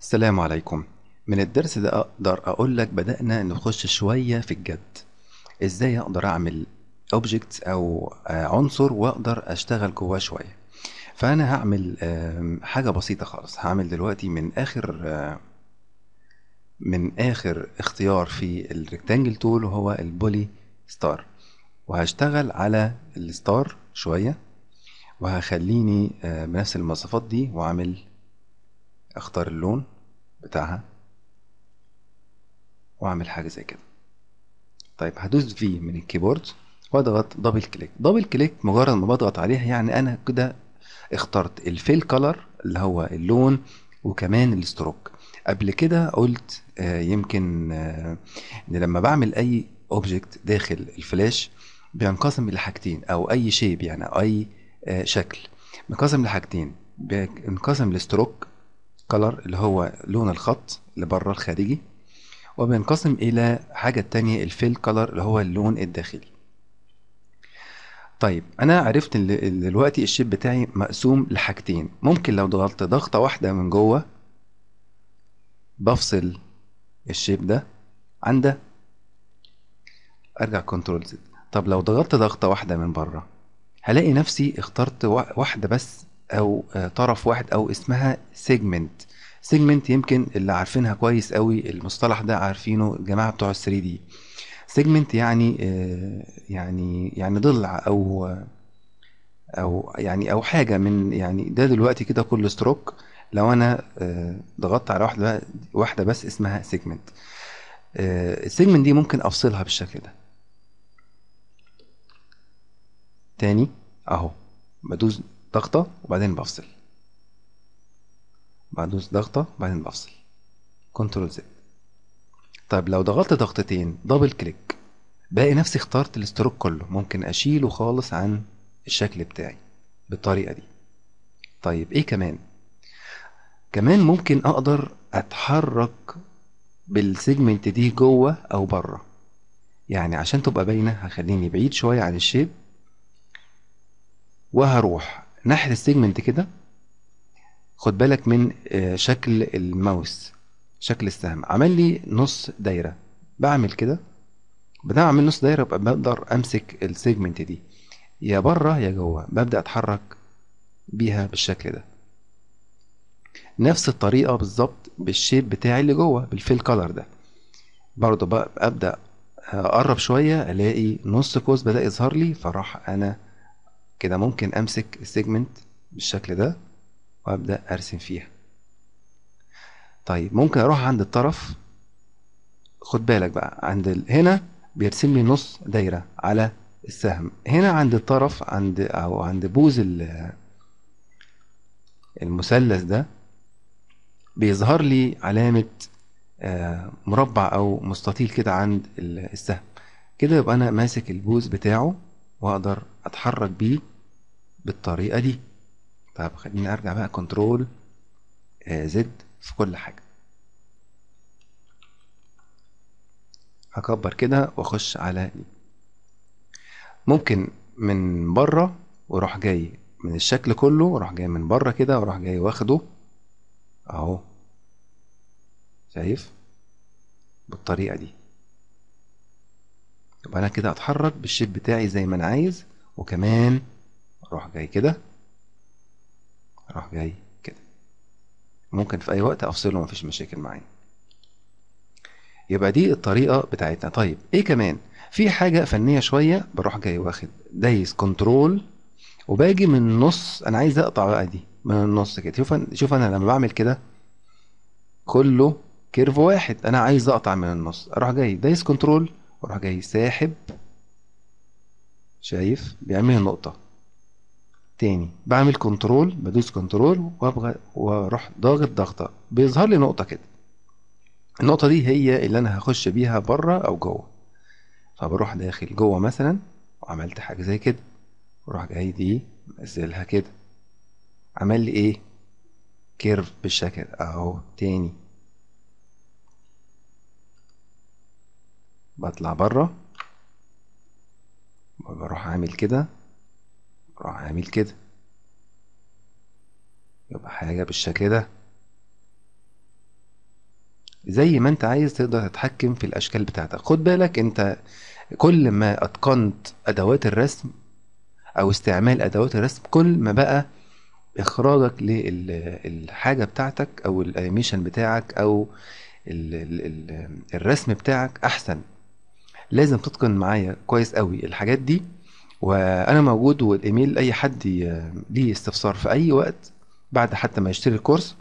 السلام عليكم من الدرس ده اقدر اقول لك بدأنا نخش شوية في الجد ازاي اقدر اعمل اوبجكت او آه، عنصر واقدر اشتغل جواه شوية فانا هعمل حاجة بسيطة خالص هعمل دلوقتي من اخر آه، من اخر اختيار في الريكتانجل تول وهو البولي ستار وهشتغل على الستار شوية وهخليني آه، بنفس المواصفات دي واعمل اختار اللون بتاعها واعمل حاجه زي كده طيب هدوس في من الكيبورد واضغط دبل كليك دبل كليك مجرد ما بضغط عليها يعني انا كده اخترت الفيل كلر اللي هو اللون وكمان الستروك قبل كده قلت آه، يمكن ان آه، لما بعمل اي اوبجكت داخل الفلاش بينقسم لحاجتين او اي شيب يعني او اي آه، شكل بينقسم لحاجتين بينقسم لستروك color اللي هو لون الخط اللي بره الخارجي وبينقسم إلى حاجة تانية الفيل color اللي هو اللون الداخلي طيب أنا عرفت ان دلوقتي الشيب بتاعي مقسوم لحاجتين ممكن لو ضغطت ضغطة واحدة من جوه بفصل الشيب ده عن ده ارجع كنترول زد طب لو ضغطت ضغطه واحده من بره هلاقي نفسي اخترت واحده بس او آه، طرف واحد او اسمها سيجمنت سيجمنت يمكن اللي عارفينها كويس قوي المصطلح ده عارفينه الجماعه بتوع ال3 دي سيجمنت يعني آه، يعني يعني ضلع او او يعني او حاجه من يعني ده دلوقتي كده كل ستروك لو انا آه، ضغطت على واحده واحده بس اسمها سيجمنت السيجمنت دي ممكن افصلها بالشكل ده تاني اهو بدوس ضغطة وبعدين بفصل بدوس ضغطة وبعدين بفصل كنترول زد طيب لو ضغطت ضغطتين دبل كليك باقي نفسي اخترت الاستروك كله ممكن اشيله خالص عن الشكل بتاعي بالطريقة دي طيب ايه كمان كمان ممكن اقدر اتحرك بالسيجمنت دي جوه او بره يعني عشان تبقى باينة هخليني بعيد شوية عن الشيب وهروح ناحية السيجمنت كده خد بالك من آه، شكل الماوس شكل السهم عمل لي نص دايرة بعمل كده بدل اعمل نص دايرة يبقى بقدر امسك السيجمنت دي يا بره يا جوه ببدأ اتحرك بيها بالشكل ده نفس الطريقة بالظبط بالشيب بتاعي اللي جوه بالفيل كلر ده برضه ببدأ اقرب شوية الاقي نص قوس بدأ يظهر لي فراح انا كده ممكن امسك السيجمنت بالشكل ده وابدا ارسم فيها طيب ممكن اروح عند الطرف خد بالك بقى عند ال... هنا بيرسم لي نص دايره على السهم هنا عند الطرف عند او عند بوز ال... المثلث ده بيظهر لي علامه آه، مربع او مستطيل كده عند السهم كده يبقى انا ماسك البوز بتاعه واقدر اتحرك بيه بالطريقه دي طب خليني ارجع بقى كنترول زد آه، في كل حاجه هكبر كده واخش على دي ممكن من بره واروح جاي من الشكل كله واروح جاي من بره كده واروح جاي واخده اهو شايف بالطريقه دي يبقى انا كده اتحرك بالشيب بتاعي زي ما انا عايز وكمان اروح جاي كده اروح جاي كده ممكن في اي وقت افصله مفيش مشاكل معايا يبقى دي الطريقه بتاعتنا طيب ايه كمان في حاجه فنيه شويه بروح جاي واخد دايس كنترول وباجي من النص انا عايز اقطع بقى دي من النص كده شوف شوف انا لما بعمل كده كله كيرف واحد انا عايز اقطع من النص اروح جاي دايس كنترول وراح جاي ساحب شايف بيعمل النقطة تاني بعمل كنترول بدوس كنترول وابغى واروح ضاغط ضغطة بيظهر لي نقطة كده النقطة دي هي اللي انا هخش بيها بره او جوه فبروح داخل جوه مثلا وعملت حاجة زي كده وراح جاي دي منزلها كده عمل لي ايه كيرف بالشكل اهو تاني بطلع بره بروح عامل كده بروح عامل كده يبقى حاجة بالشكل ده زي ما انت عايز تقدر تتحكم في الاشكال بتاعتك خد بالك انت كل ما اتقنت ادوات الرسم او استعمال ادوات الرسم كل ما بقى اخراجك للحاجه بتاعتك او الانيميشن بتاعك او الرسم بتاعك احسن لازم تتقن معايا كويس قوي الحاجات دي وانا موجود والايميل اي حد ليه استفسار في اي وقت بعد حتى ما يشتري الكورس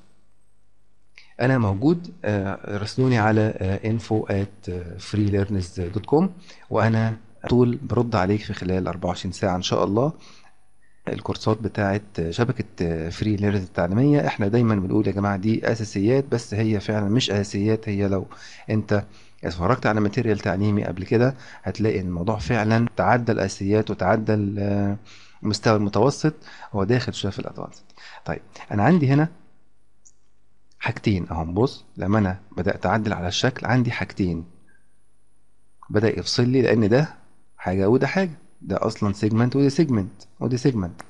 انا موجود آه، راسلوني على آه، info@freelearners.com آه، وانا طول برد عليك في خلال 24 ساعه ان شاء الله الكورسات بتاعه شبكه فري ليرز التعليميه احنا دايما بنقول يا جماعه دي اساسيات بس هي فعلا مش اساسيات هي لو انت اتفرجت على ماتيريال تعليمي قبل كده هتلاقي ان الموضوع فعلا تعدى الاساسيات وتعدى المستوى آه، المتوسط هو داخل شويه في الادفانسد طيب انا عندي هنا حاجتين اهو بص لما انا بدات اعدل على الشكل عندي حاجتين بدا يفصل لي لان ده حاجه وده حاجه ده اصلا سيجمنت ودي سيجمنت ودي سيجمنت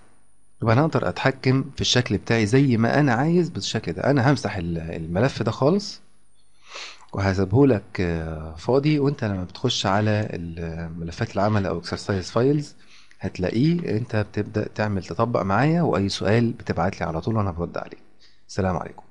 يبقى انا اقدر اتحكم في الشكل بتاعي زي ما انا عايز بالشكل ده انا همسح الملف ده خالص وهسيبه لك آه، فاضي وانت لما بتخش على ملفات العمل او اكسرسايز فايلز هتلاقيه انت بتبدا تعمل تطبق معايا واي سؤال بتبعت لي على طول وانا برد عليك سلام عليكم